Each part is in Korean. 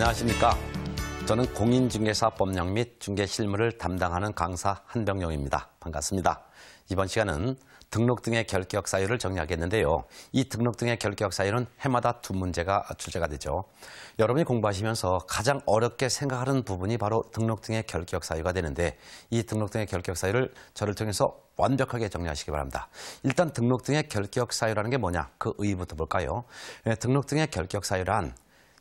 안녕하십니까. 저는 공인중개사 법령 및 중개실무를 담당하는 강사 한병용입니다. 반갑습니다. 이번 시간은 등록 등의 결격 사유를 정리하겠는데요. 이 등록 등의 결격 사유는 해마다 두 문제가 출제가 되죠. 여러분이 공부하시면서 가장 어렵게 생각하는 부분이 바로 등록 등의 결격 사유가 되는데 이 등록 등의 결격 사유를 저를 통해서 완벽하게 정리하시기 바랍니다. 일단 등록 등의 결격 사유라는 게 뭐냐? 그 의의부터 볼까요? 예, 등록 등의 결격 사유란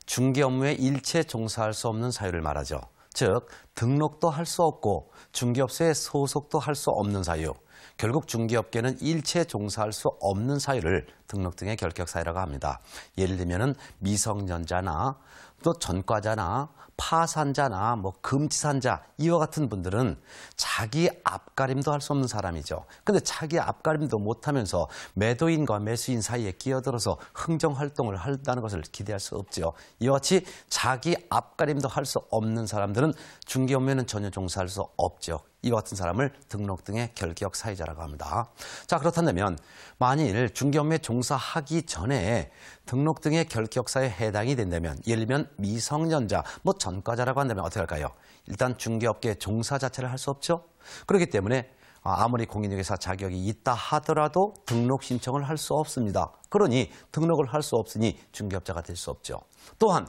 중개 업무에 일체 종사할 수 없는 사유를 말하죠. 즉 등록도 할 수 없고 중개업소에 소속도 할 수 없는 사유. 결국 중개업계는 일체 종사할 수 없는 사유를 등록 등의 결격 사유라고 합니다. 예를 들면 미성년자나 또 전과자나 파산자나 뭐 금치산자 이와 같은 분들은 자기 앞가림도 할 수 없는 사람이죠. 근데 자기 앞가림도 못하면서 매도인과 매수인 사이에 끼어들어서 흥정 활동을 한다는 것을 기대할 수없죠 이와 같이 자기 앞가림도 할 수 없는 사람들은 중개업무에는 전혀 종사할 수 없죠. 이와 같은 사람을 등록 등의 결격 사유자라고 합니다. 자 그렇다면 만일 중개업무에 종 봉사하기 전에 등록 등의 결격사에 해당이 된다면 예를 들면 미성년자, 뭐 전과자라고 한다면 어떻게 할까요? 일단 중개업계 종사 자체를 할 수 없죠. 그렇기 때문에 아, 아무리 공인중개사 자격이 있다 하더라도 등록 신청을 할 수 없습니다. 그러니 등록을 할 수 없으니 중개업자가 될 수 없죠. 또한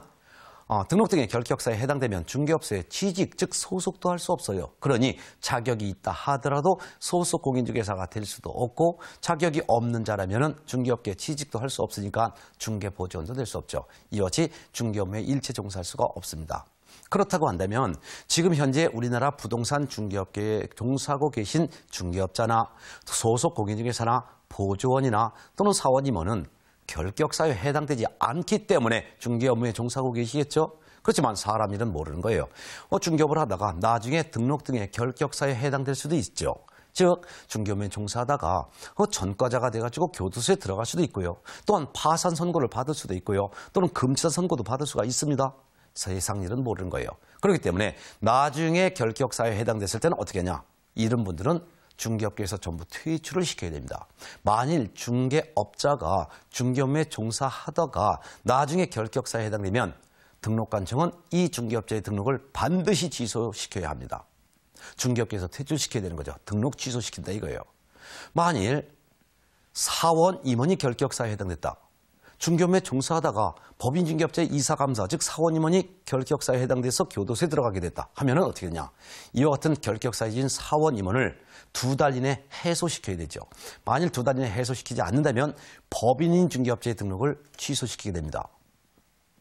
어, 등록등의 결격사에 해당되면 중개업소에 취직, 즉 소속도 할 수 없어요. 그러니 자격이 있다 하더라도 소속 공인중개사가 될 수도 없고 자격이 없는 자라면 중개업계 취직도 할 수 없으니까 중개보조원도 될 수 없죠. 이같이 와 중개업무에 일체 종사할 수가 없습니다. 그렇다고 한다면 지금 현재 우리나라 부동산 중개업계에 종사하고 계신 중개업자나 소속 공인중개사나 보조원이나 또는 사원임원은 결격사유에 해당되지 않기 때문에 중개 업무에 종사하고 계시겠죠? 그렇지만 사람 일은 모르는 거예요. 어, 중개업을 하다가 나중에 등록 등의 결격사유에 해당될 수도 있죠. 즉 중개업무에 종사하다가 어, 전과자가 돼가지고 교도소에 들어갈 수도 있고요. 또한 파산 선고를 받을 수도 있고요. 또는 금치사 선고도 받을 수가 있습니다. 세상 일은 모르는 거예요. 그렇기 때문에 나중에 결격사유에 해당됐을 때는 어떻게 하냐. 이런 분들은 중개업계에서 전부 퇴출을 시켜야 됩니다. 만일 중개업자가 중개업무에 종사하다가 나중에 결격사에 해당되면 등록관청은 이 중개업자의 등록을 반드시 취소시켜야 합니다. 중개업계에서 퇴출시켜야 되는 거죠. 등록 취소시킨다 이거예요. 만일 사원 임원이 결격사에 해당됐다. 중견매 종사하다가 법인중개업체 이사감사 즉 사원임원이 결격사유에 해당돼서 교도소에 들어가게 됐다 하면 은 어떻게 되냐. 이와 같은 결격사이신 사원임원을 두 달 이내 해소시켜야 되죠. 만일 두 달 이내 해소시키지 않는다면 법인인 중개업체의 등록을 취소시키게 됩니다.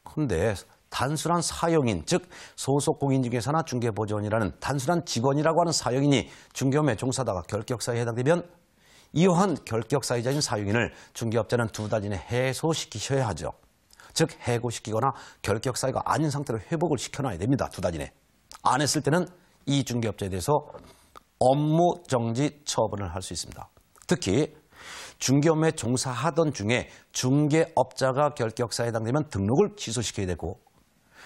근데 단순한 사용인, 즉 소속 공인중개사나 중개보조원이라는 단순한 직원이라고 하는 사용인이 중개업에 종사다가 하 결격사유에 해당되면 이러한 결격사유자인 사유인을 중개업자는 두 달 이내 해소시키셔야 하죠. 즉 해고시키거나 결격사유가 아닌 상태로 회복을 시켜놔야 됩니다. 두 달 이내. 안 했을 때는 이 중개업자에 대해서 업무 정지 처분을 할 수 있습니다. 특히 중개업무에 종사하던 중에 중개업자가 결격사에 해당되면 등록을 취소시켜야 되고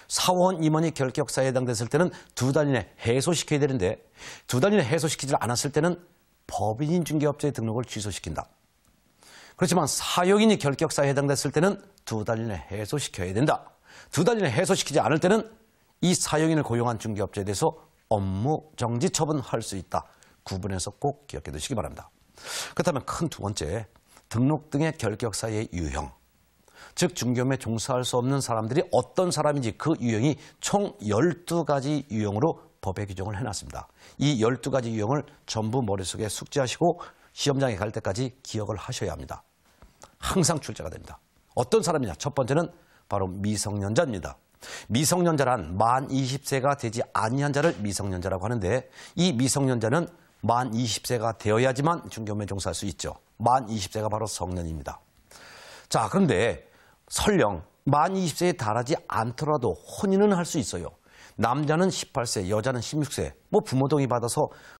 사원 임원이 결격사에 해당됐을 때는 두 달 이내 해소시켜야 되는데 두 달 이내 해소시키지 않았을 때는 법인 중개업자의 등록을 취소시킨다. 그렇지만 사용인이 결격사에 해당됐을 때는 두달 이내 해소시켜야 된다. 두달 이내 해소시키지 않을 때는 이 사용인을 고용한 중개업자에 대해서 업무 정지 처분할 수 있다. 구분해서 꼭 기억해 두시기 바랍니다. 그렇다면 큰 두 번째, 등록 등의 결격사의 유형. 즉 중개업에 종사할 수 없는 사람들이 어떤 사람인지 그 유형이 총 12가지 유형으로 법에 규정을 해놨습니다. 이 12가지 유형을 전부 머릿속에 숙지하시고 시험장에 갈 때까지 기억을 하셔야 합니다. 항상 출제가 됩니다. 어떤 사람이냐? 첫 번째는 바로 미성년자입니다. 미성년자란 만 20세가 되지 아니한 자를 미성년자라고 하는데 이 미성년자는 만 20세가 되어야지만 중견매 종사할 수 있죠. 만 20세가 바로 성년입니다. 자, 그런데 설령 만 20세에 달하지 않더라도 혼인은 할 수 있어요. 남자는 18세, 여자는 16세. 뭐 부모 동의 받아서